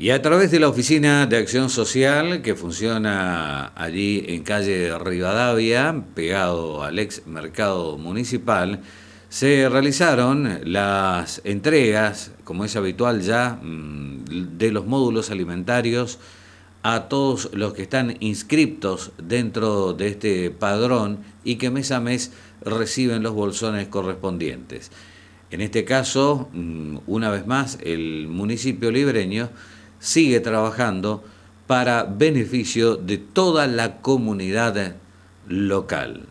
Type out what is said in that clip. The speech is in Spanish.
Y a través de la Oficina de Acción Social, que funciona allí en calle Rivadavia, pegado al ex mercado municipal, se realizaron las entregas, como es habitual ya, mm, de los módulos alimentarios a todos los que están inscriptos dentro de este padrón y que mes a mes reciben los bolsones correspondientes. En este caso, mm, una vez más, el municipio libreño sigue trabajando para beneficio de toda la comunidad local.